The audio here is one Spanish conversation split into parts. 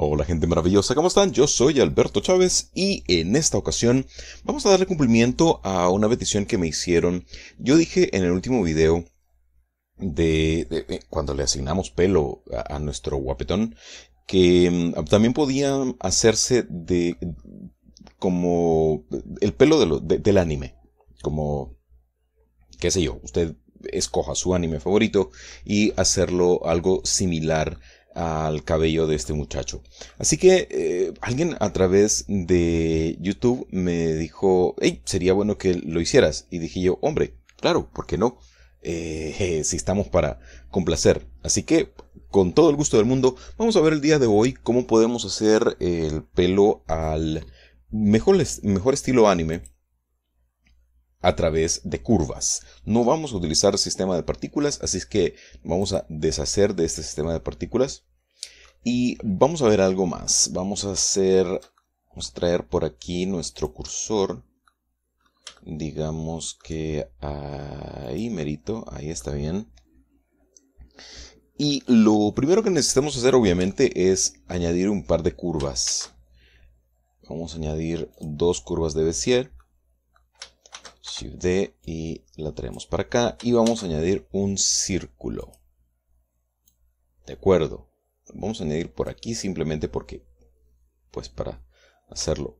Hola gente maravillosa, ¿cómo están? Yo soy Alberto Chávez y en esta ocasión vamos a darle cumplimiento a una petición que me hicieron. Yo dije en el último video de, cuando le asignamos pelo a, a nuestro guapetón que mm, también podía hacerse de como el pelo de lo, del anime, como qué sé yo, usted escoja su anime favorito y hacerlo algo similar al cabello de este muchacho. Así que eh, alguien a través de YouTube me dijo, hey, sería bueno que lo hicieras. Y dije yo, hombre, claro, ¿por qué no? Eh, si estamos para complacer. Así que, con todo el gusto del mundo, vamos a ver el día de hoy cómo podemos hacer el pelo al mejor, mejor estilo anime a través de curvas. No vamos a utilizar sistema de partículas, así es que vamos a deshacer de este sistema de partículas. Y vamos a ver algo más. Vamos a hacer, vamos a traer por aquí nuestro cursor. Digamos que ahí merito, ahí está bien. Y lo primero que necesitamos hacer obviamente es añadir un par de curvas. Vamos a añadir dos curvas de Bézier. Shift-D y la traemos para acá y vamos a añadir un círculo. De acuerdo. Vamos a añadir por aquí simplemente porque, pues para hacerlo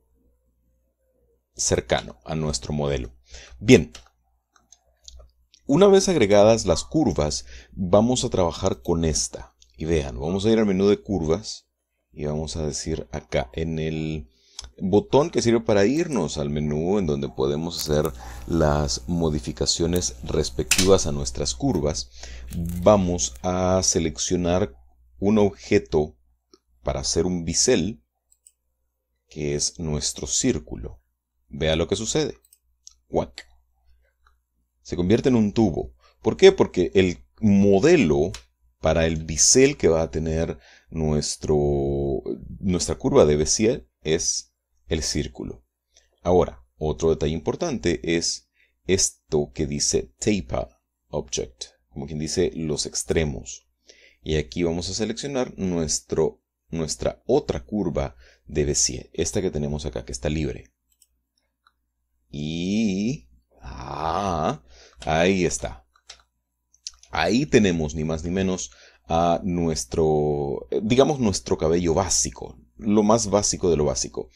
cercano a nuestro modelo. Bien. Una vez agregadas las curvas, vamos a trabajar con esta. Y vean, vamos a ir al menú de curvas y vamos a decir acá en el botón que sirve para irnos al menú en donde podemos hacer las modificaciones respectivas a nuestras curvas, vamos a seleccionar un objeto para hacer un bisel, que es nuestro círculo. Vea lo que sucede. Se convierte en un tubo. ¿Por qué? Porque el modelo para el bisel que va a tener nuestro, nuestra curva de bisel es el círculo. Ahora, otro detalle importante es esto que dice taper object, como quien dice los extremos. Y aquí vamos a seleccionar nuestro, nuestra otra curva de Bézier, esta que tenemos acá, que está libre. Y... Ah, ahí está. Ahí tenemos ni más ni menos a nuestro, eh, digamos, nuestro cabello básico, lo más básico de lo básico.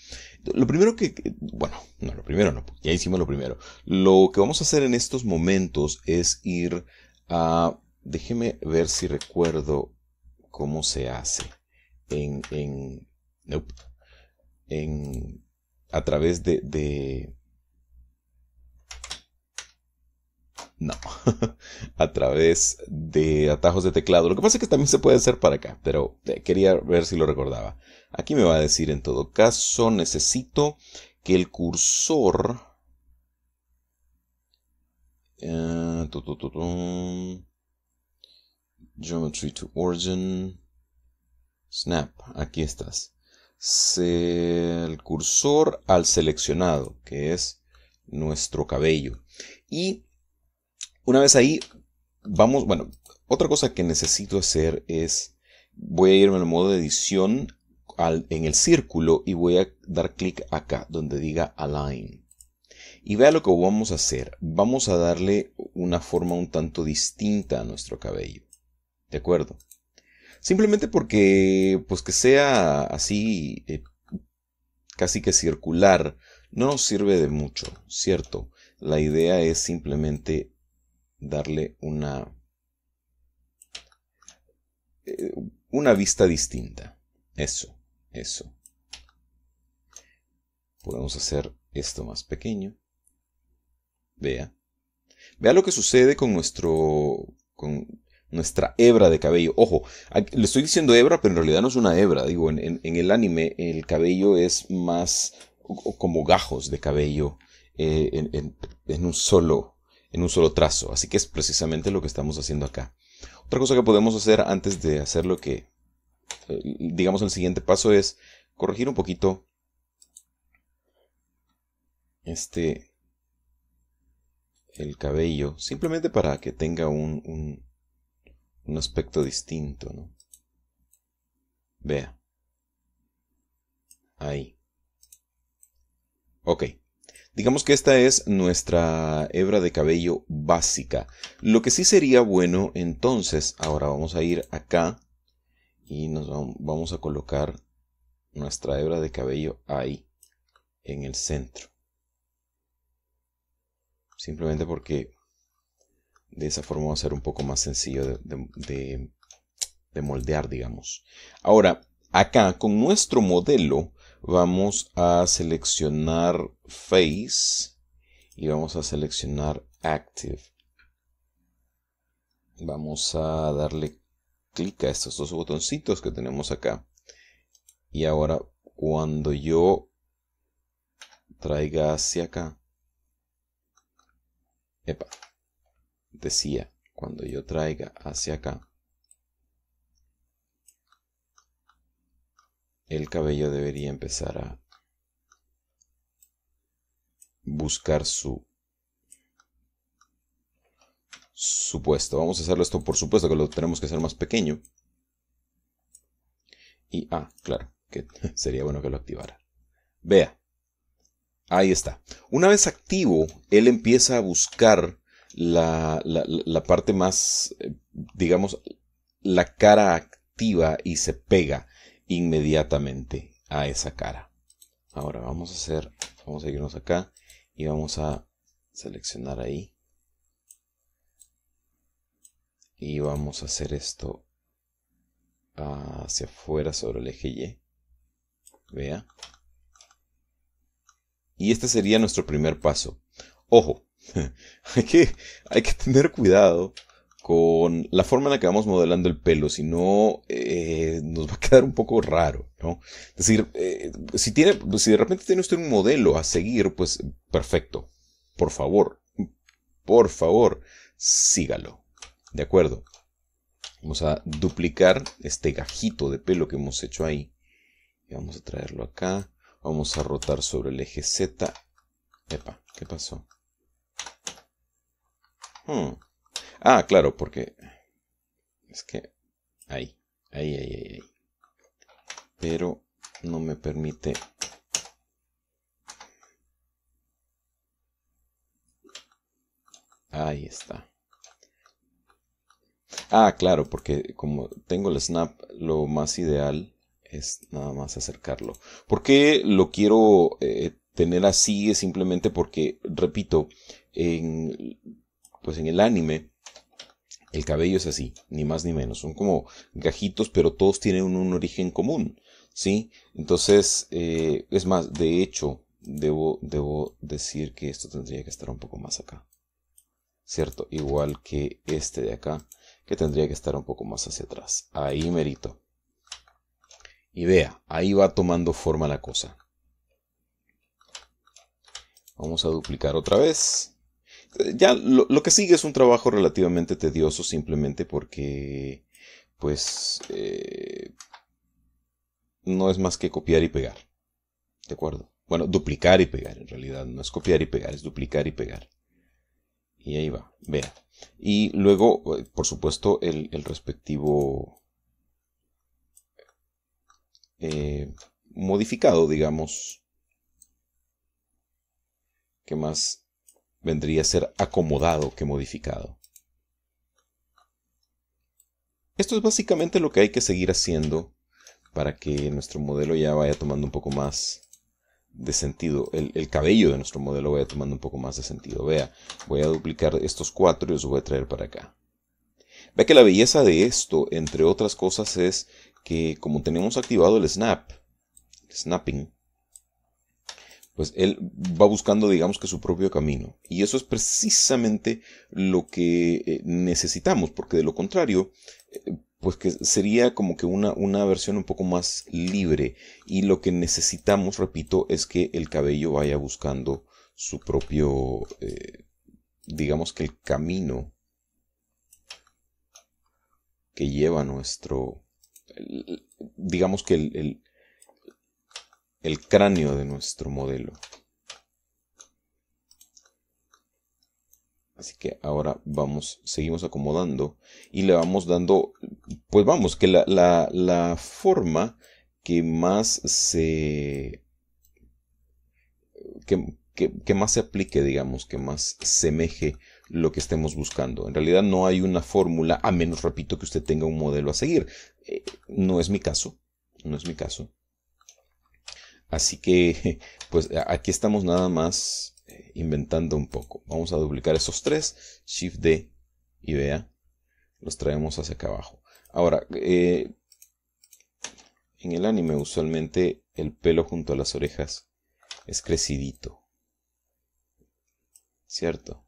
Lo primero que, bueno, no, lo primero no, ya hicimos lo primero. Lo que vamos a hacer en estos momentos es ir a, déjeme ver si recuerdo cómo se hace en, en, nope, en, a través de, de No, a través de atajos de teclado. Lo que pasa es que también se puede hacer para acá, pero eh, quería ver si lo recordaba. Aquí me va a decir en todo caso, necesito que el cursor... Eh, geometry to Origin. Snap, aquí estás. el cursor al seleccionado, que es nuestro cabello. Y una vez ahí, vamos, bueno, otra cosa que necesito hacer es, voy a irme al modo de edición en el círculo y voy a dar clic acá donde diga Align. Y vea lo que vamos a hacer. Vamos a darle una forma un tanto distinta a nuestro cabello. ¿De acuerdo? Simplemente porque, pues que sea así, eh, casi que circular, no nos sirve de mucho, ¿cierto? La idea es simplemente darle una, eh, una vista distinta. Eso, eso. Podemos hacer esto más pequeño. Vea. Vea lo que sucede con nuestro. con nuestra hebra de cabello. Ojo, le estoy diciendo hebra, pero en realidad no es una hebra. Digo, en, el anime el cabello es más como gajos de cabello eh, en, en, un solo en un solo trazo. Así que es precisamente lo que estamos haciendo acá. Otra cosa que podemos hacer antes de hacer lo que, eh, digamos, el siguiente paso es corregir un poquito este, el cabello, simplemente para que tenga un, un, aspecto distinto, Vea. Ahí. Ok. Digamos que esta es nuestra hebra de cabello básica. Lo que sí sería bueno entonces, ahora vamos a ir acá y nos vamos a colocar nuestra hebra de cabello ahí, en el centro. Simplemente porque de esa forma va a ser un poco más sencillo de, de moldear, digamos. Ahora, acá con nuestro modelo vamos a seleccionar Face y vamos a seleccionar Active. Vamos a darle clic a estos dos botoncitos que tenemos acá. Y ahora cuando yo traiga hacia acá. Epa. Decía, cuando yo traiga hacia acá. el cabello debería empezar a buscar su supuesto. Vamos a hacerlo esto por supuesto que lo tenemos que hacer más pequeño. Y, ah, claro, que sería bueno que lo activara. Vea, ahí está. Una vez activo, él empieza a buscar la, la parte más, eh, digamos, la cara activa y se pega inmediatamente a esa cara. Ahora vamos a hacer, vamos a irnos acá y vamos a seleccionar ahí. Y vamos a hacer esto hacia afuera sobre el eje Y. Vea. Y este sería nuestro primer paso. Ojo, hay que, hay que tener cuidado con la forma en la que vamos modelando el pelo, si no, eh, nos va a quedar un poco raro, ¿no? Es decir, eh, si, tiene, si de repente tiene usted un modelo a seguir, pues perfecto, por favor, por favor, sígalo, ¿de acuerdo? Vamos a duplicar este gajito de pelo que hemos hecho ahí. Y vamos a traerlo acá. Vamos a rotar sobre el eje Z. Epa, ¿qué pasó? Hmm. Ah, claro, porque es que ahí, ahí, ahí, ahí, ahí. Pero no me permite Ahí está. Ah, claro, porque como tengo el snap, lo más ideal es nada más acercarlo. ¿Por qué lo quiero eh, tener así? simplemente porque, repito, en, pues en el anime el cabello es así, ni más ni menos. Son como gajitos, pero todos tienen un, origen común. ¿Sí? Entonces, eh, es más, de hecho, debo, debo decir que esto tendría que estar un poco más acá. ¿Cierto? Igual que este de acá, que tendría que estar un poco más hacia atrás. Ahí merito. Y vea, ahí va tomando forma la cosa. Vamos a duplicar otra vez ya lo, que sigue es un trabajo relativamente tedioso simplemente porque, pues, eh, no es más que copiar y pegar. ¿De acuerdo? Bueno, duplicar y pegar en realidad. No es copiar y pegar, es duplicar y pegar. Y ahí va, vea. Y luego, por supuesto, el, respectivo eh, modificado, digamos, ¿Qué más vendría a ser acomodado que modificado. Esto es básicamente lo que hay que seguir haciendo para que nuestro modelo ya vaya tomando un poco más de sentido. El, cabello de nuestro modelo vaya tomando un poco más de sentido. Vea, voy a duplicar estos cuatro y los voy a traer para acá. Vea que la belleza de esto, entre otras cosas, es que como tenemos activado el snap, snapping, pues él va buscando, digamos que su propio camino. Y eso es precisamente lo que eh, necesitamos, porque de lo contrario, eh, pues que sería como que una, una versión un poco más libre. Y lo que necesitamos, repito, es que el cabello vaya buscando su propio, eh, digamos que el camino que lleva nuestro, digamos que el el cráneo de nuestro modelo. Así que ahora vamos, seguimos acomodando y le vamos dando, pues vamos, que la, forma que más se... Que, más se aplique, digamos, que más semeje lo que estemos buscando. En realidad no hay una fórmula, a menos, repito, que usted tenga un modelo a seguir. Eh, no es mi caso, no es mi caso. Así que, pues aquí estamos nada más eh, inventando un poco. Vamos a duplicar esos tres, Shift D y vea, los traemos hacia acá abajo. Ahora, eh, en el anime usualmente el pelo junto a las orejas es crecidito. ¿Cierto?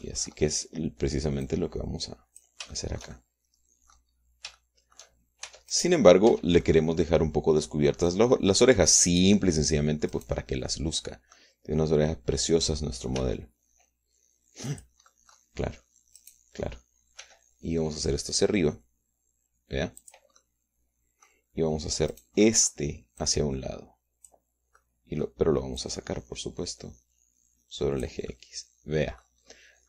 Y así que es precisamente lo que vamos a hacer acá. Sin embargo, le queremos dejar un poco descubiertas las orejas, simple y sencillamente pues para que las luzca. Tiene unas orejas preciosas nuestro modelo. Claro, claro. Y vamos a hacer esto hacia arriba. ¿Vea? Y vamos a hacer este hacia un lado. Y lo, pero lo vamos a sacar, por supuesto, sobre el eje X. Vea.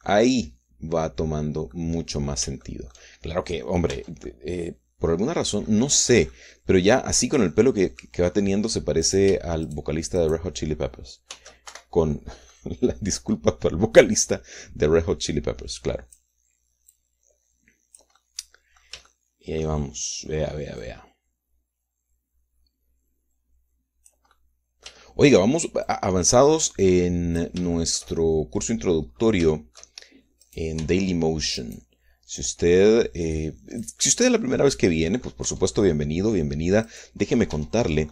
Ahí va tomando mucho más sentido. Claro que, hombre, eh, por alguna razón, no sé, pero ya así con el pelo que, va teniendo se parece al vocalista de Red Hot Chili Peppers. Con la disculpa para el vocalista de Red Hot Chili Peppers, claro. Y ahí vamos, vea, vea, vea. Oiga, vamos avanzados en nuestro curso introductorio en Daily Motion. Si usted, eh, si usted es la primera vez que viene, pues por supuesto bienvenido, bienvenida. Déjeme contarle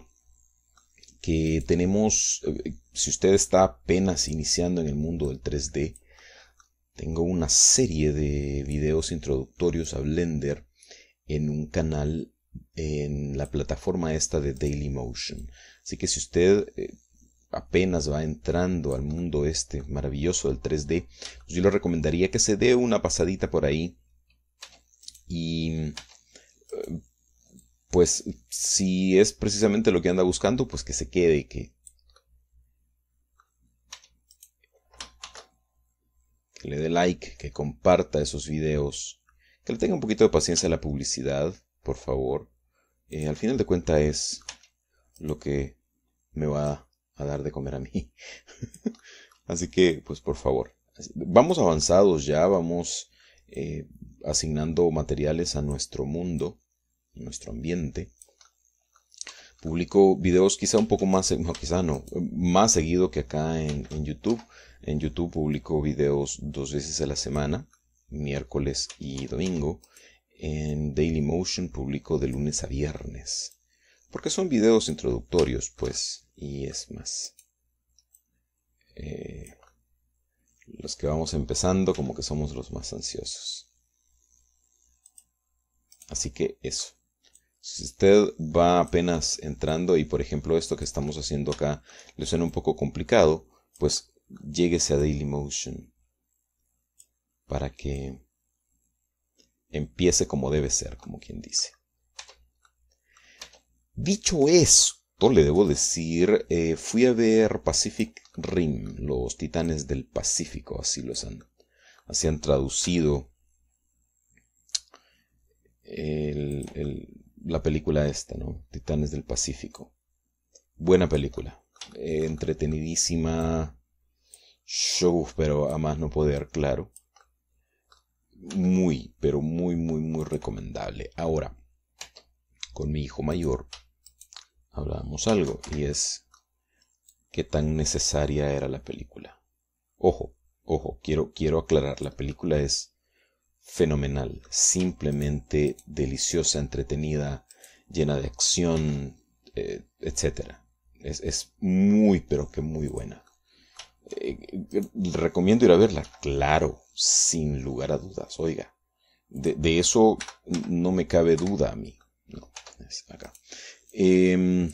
que tenemos, eh, si usted está apenas iniciando en el mundo del 3D, tengo una serie de videos introductorios a Blender en un canal en la plataforma esta de Dailymotion. Así que si usted eh, apenas va entrando al mundo este maravilloso del 3D, pues yo le recomendaría que se dé una pasadita por ahí y eh, pues si es precisamente lo que anda buscando, pues que se quede, que, que le dé like, que comparta esos videos, que le tenga un poquito de paciencia a la publicidad, por favor. Eh, al final de cuentas es lo que me va a dar de comer a mí. Así que, pues por favor, vamos avanzados ya, vamos eh, asignando materiales a nuestro mundo, nuestro ambiente. Publico videos quizá un poco más, más seguido que acá en, YouTube. En YouTube publico videos dos veces a la semana, miércoles y domingo. En Dailymotion publico de lunes a viernes. Porque son videos introductorios, pues, y es más. Eh, los que vamos empezando como que somos los más ansiosos. Así que eso. Si usted va apenas entrando y por ejemplo esto que estamos haciendo acá le suena un poco complicado, pues lléguese a Dailymotion para que empiece como debe ser, como quien dice. Dicho esto, le debo decir, eh, fui a ver Pacific Rim, los titanes del Pacífico, así los han, así han traducido la película esta, ¿no? Titanes del Pacífico. Buena película. Eh, entretenidísima. Show, pero a más no poder, claro. Muy, pero muy, muy, muy recomendable. Ahora, con mi hijo mayor hablábamos algo y es qué tan necesaria era la película. Ojo, ojo, quiero, quiero aclarar, la película es fenomenal, simplemente deliciosa, entretenida, llena de acción, eh, etc. Es, es, muy, pero que muy buena. Eh, eh, recomiendo ir a verla, claro, sin lugar a dudas, oiga. De, eso no me cabe duda a mí. No, em,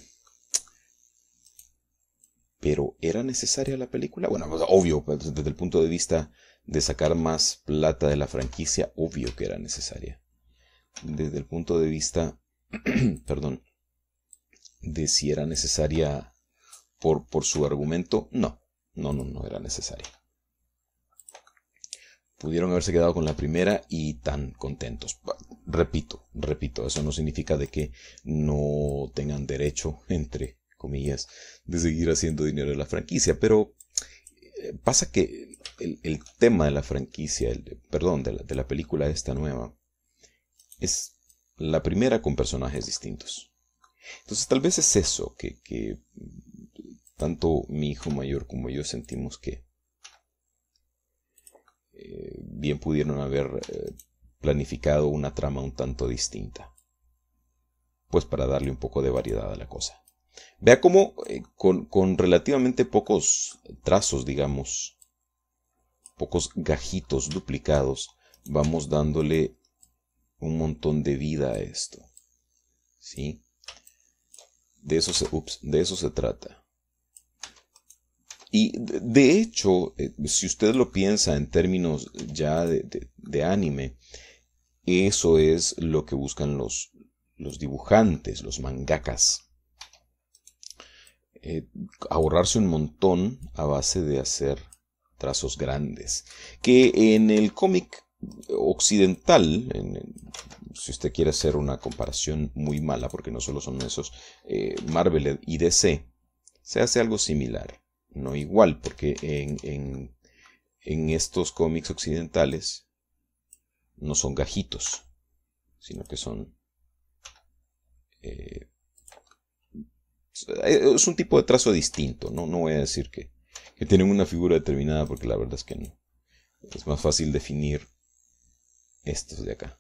pero ¿era necesaria la película? Bueno, pues, obvio, pues, desde el punto de vista de sacar más plata de la franquicia, obvio que era necesaria. Desde el punto de vista, perdón, de si era necesaria por, por su argumento, no, no, no, no era necesaria. Pudieron haberse quedado con la primera y tan contentos. Repito, repito, eso no significa de que no tengan derecho, entre comillas, de seguir haciendo dinero de la franquicia, pero eh, pasa que el, tema de la franquicia, el, perdón, de la, película esta nueva, es la primera con personajes distintos. Entonces tal vez es eso que, tanto mi hijo mayor como yo sentimos que eh, bien pudieron haber eh, planificado una trama un tanto distinta. Pues para darle un poco de variedad a la cosa. Vea cómo eh, con, relativamente pocos trazos, digamos, pocos gajitos duplicados, vamos dándole un montón de vida a esto. ¿Sí? De eso se, de eso se trata. Y de hecho, eh, si usted lo piensa en términos ya de, anime, eso es lo que buscan los, los dibujantes, los mangakas. Eh, ahorrarse un montón a base de hacer trazos grandes, que en el cómic occidental, si usted quiere hacer una comparación muy mala, porque no solo son esos, eh, Marvel y DC, se hace algo similar, no igual, porque en, estos cómics occidentales no son gajitos, sino que son... Eh, es un tipo de trazo distinto, no, no voy a decir que, que tienen una figura determinada, porque la verdad es que no. Es más fácil definir estos de acá,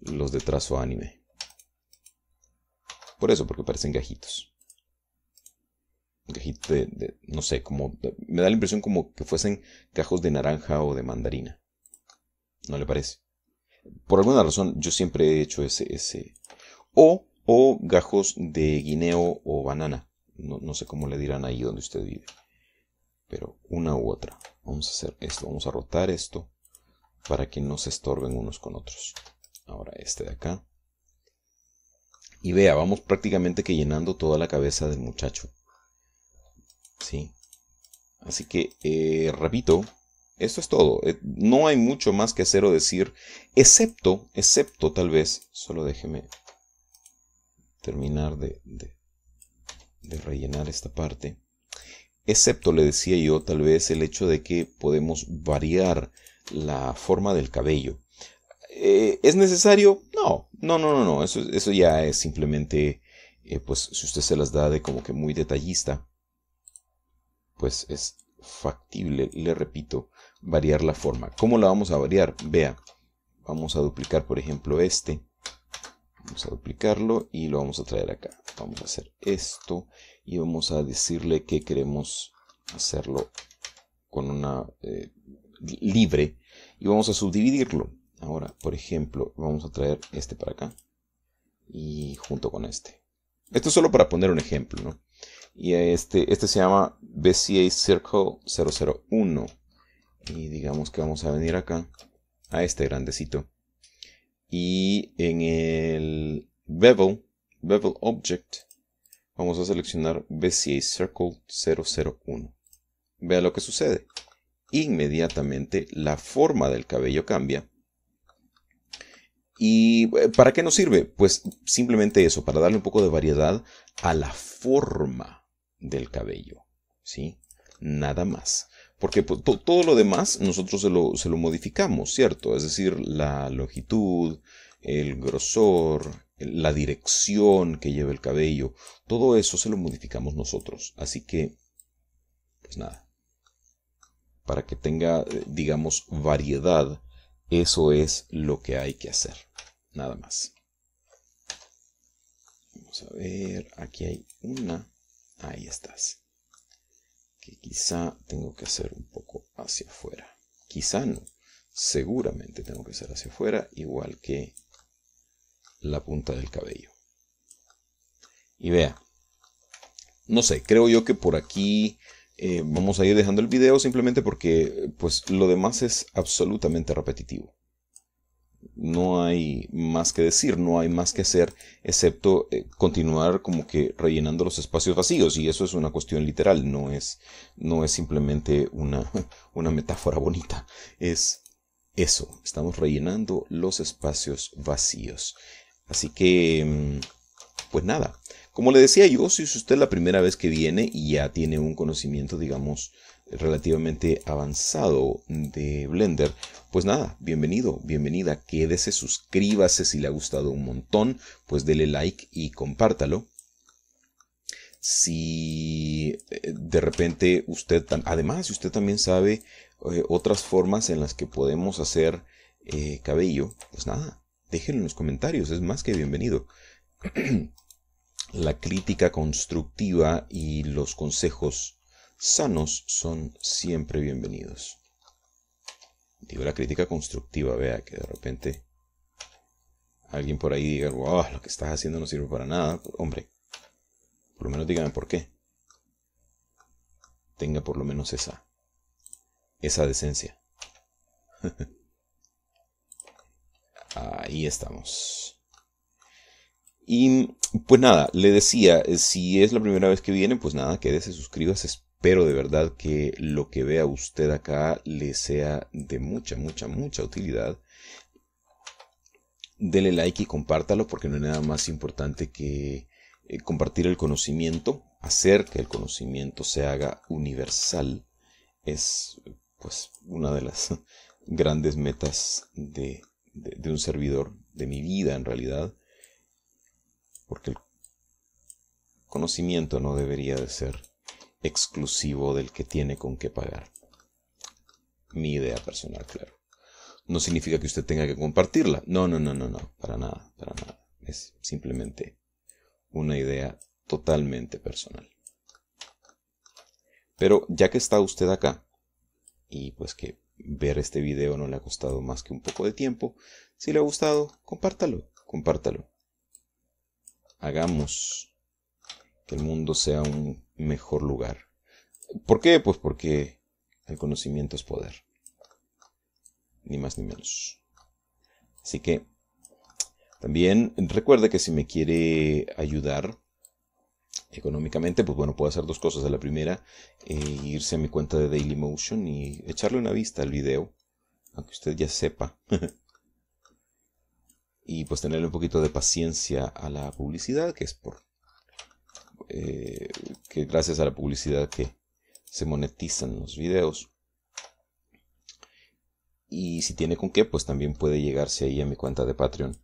los de trazo anime. Por eso, porque parecen gajitos. Gajitos de, no sé, como, me da la impresión como que fuesen gajos de naranja o de mandarina. ¿No le parece? Por alguna razón, yo siempre he hecho ese, ese, o, o gajos de guineo o banana. no sé cómo le dirán ahí donde usted vive pero una u otra. Vamos a hacer esto, vamos a rotar esto para que no se estorben unos con otros. Ahora este de acá. Y vea, vamos prácticamente que llenando toda la cabeza del muchacho. ¿Sí? Así que, eh, repito, esto es todo. Eh, no hay mucho más que hacer o decir, excepto, excepto tal vez, solo déjeme terminar de, de rellenar esta parte excepto, le decía yo, tal vez el hecho de que podemos variar la forma del cabello. Eh, ¿Es necesario? No, no, no, no, no. Eso, ya es simplemente, eh, pues, si usted se las da de como que muy detallista, pues es factible, le repito, variar la forma. ¿Cómo la vamos a variar? Vea, vamos a duplicar, por ejemplo, este. Vamos a duplicarlo y lo vamos a traer acá. Vamos a hacer esto y vamos a decirle que queremos hacerlo con una eh, libre y vamos a subdividirlo. Ahora, por ejemplo, vamos a traer este para acá y junto con este. Esto es solo para poner un ejemplo, ¿no? Y este, este se llama BCA Circle 001. Y digamos que vamos a venir acá a este grandecito. Y en el bevel, bevel object, Vamos a seleccionar BCA Circle 001. Vea lo que sucede. Inmediatamente la forma del cabello cambia. ¿Y eh, para qué nos sirve? Pues simplemente eso, para darle un poco de variedad a la forma del cabello. ¿Sí? Nada más. Porque pues, todo lo demás nosotros se lo, se lo modificamos, ¿cierto? Es decir, la longitud, el grosor, la dirección que lleva el cabello, todo eso se lo modificamos nosotros. Así que, pues nada, para que tenga, eh, digamos, variedad, eso es lo que hay que hacer. Nada más. Vamos a ver, aquí hay una. Ahí estás. Que quizá tengo que hacer un poco hacia afuera. Quizá no. Seguramente tengo que hacer hacia afuera, igual que la punta del cabello. Y vea, no sé, creo yo que por aquí eh, vamos a ir dejando el video simplemente porque pues lo demás es absolutamente repetitivo. No hay más que decir, no hay más que hacer, excepto eh, continuar como que rellenando los espacios vacíos. Y eso es una cuestión literal, no es, no es simplemente una, una metáfora bonita. Es eso, estamos rellenando los espacios vacíos. Así que, mm, pues nada. Como le decía yo, si es usted la primera vez que viene y ya tiene un conocimiento, digamos, relativamente avanzado de Blender, pues nada, bienvenido, bienvenida, quédese, suscríbase si le ha gustado un montón, pues dele like y compártalo. Si eh, de repente usted, además, si usted también sabe eh, otras formas en las que podemos hacer eh, cabello, pues nada, déjenlo en los comentarios, es más que bienvenido. la crítica constructiva y los consejos sanos son siempre bienvenidos. Digo la crítica constructiva, vea que de repente alguien por ahí diga, wow, lo que estás haciendo no sirve para nada. Hombre, por lo menos dígame por qué. Tenga por lo menos esa, esa decencia. Ahí estamos. Y pues nada, le decía, eh, si es la primera vez que viene, pues nada, quédese, suscribas. Espero de verdad que lo que vea usted acá le sea de mucha, mucha, mucha utilidad. Dele like y compártalo porque no hay nada más importante que eh, compartir el conocimiento, hacer que el conocimiento se haga universal. Es pues una de las grandes metas de de, un servidor, de mi vida en realidad, porque el conocimiento no debería de ser exclusivo del que tiene con qué pagar. Mi idea personal, claro. No significa que usted tenga que compartirla. No, no, no, no, no, para nada, para nada. Es simplemente una idea totalmente personal. Pero ya que está usted acá, y pues que ver este video no le ha costado más que un poco de tiempo. Si le ha gustado, compártalo, compártalo. Hagamos que el mundo sea un mejor lugar. ¿Por qué? Pues porque el conocimiento es poder. Ni más ni menos. Así que también recuerde que si me quiere ayudar económicamente, pues bueno, puedo hacer dos cosas. la primera, eh, irse a mi cuenta de Dailymotion y echarle una vista al video, aunque usted ya sepa. y pues tenerle un poquito de paciencia a la publicidad, que es por... Eh, que gracias a la publicidad que se monetizan los videos. Y si tiene con qué, pues también puede llegarse ahí a mi cuenta de Patreon,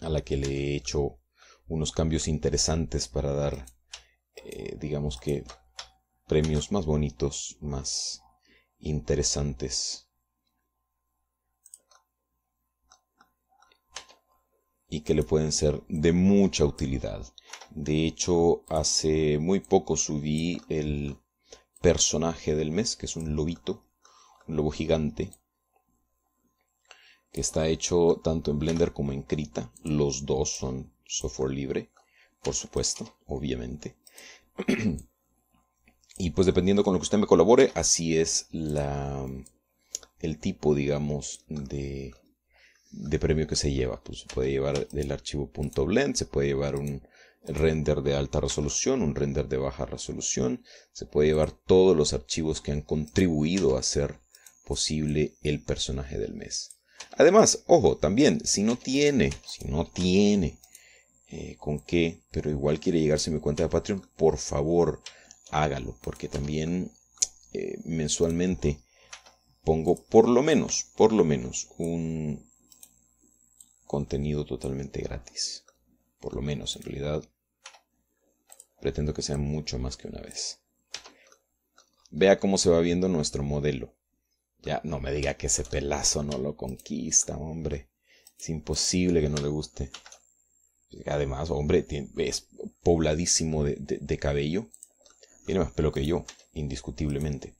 a la que le he hecho unos cambios interesantes para dar, eh, digamos que, premios más bonitos, más interesantes. y que le pueden ser de mucha utilidad. De hecho, hace muy poco subí el personaje del mes, que es un lobito, un lobo gigante, que está hecho tanto en Blender como en Krita. Los dos son software libre, por supuesto, obviamente. y pues dependiendo con lo que usted me colabore, así es la, el tipo, digamos, de, de premio que se lleva. Pues se puede llevar el archivo .blend, se puede llevar un render de alta resolución, un render de baja resolución, se puede llevar todos los archivos que han contribuido a hacer posible el personaje del mes. Además, ojo, también, si no tiene, si no tiene eh, con qué, pero igual quiere llegarse mi cuenta de Patreon, por favor hágalo, porque también eh, mensualmente pongo por lo menos, por lo menos un contenido totalmente gratis. Por lo menos, en realidad, pretendo que sea mucho más que una vez. Vea cómo se va viendo nuestro modelo. Ya, no me diga que ese pelazo no lo conquista, hombre. Es imposible que no le guste. Además, hombre, es pobladísimo de, de cabello. Tiene más pelo que yo, indiscutiblemente.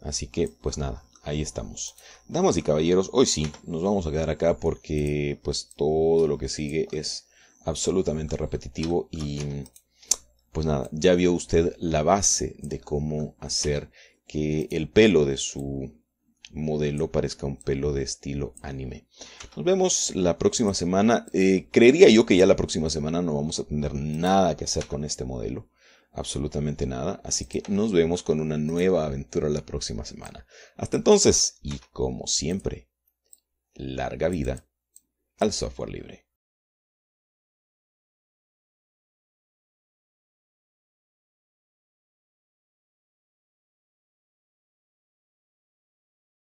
Así que, pues nada, ahí estamos. Damas y caballeros, hoy sí, nos vamos a quedar acá porque pues todo lo que sigue es absolutamente repetitivo y pues nada, ya vio usted la base de cómo hacer que el pelo de su modelo parezca un pelo de estilo anime. Nos vemos la próxima semana. Eh, creería yo que ya la próxima semana no vamos a tener nada que hacer con este modelo. Absolutamente nada. Así que nos vemos con una nueva aventura la próxima semana. Hasta entonces, y como siempre, larga vida al software libre.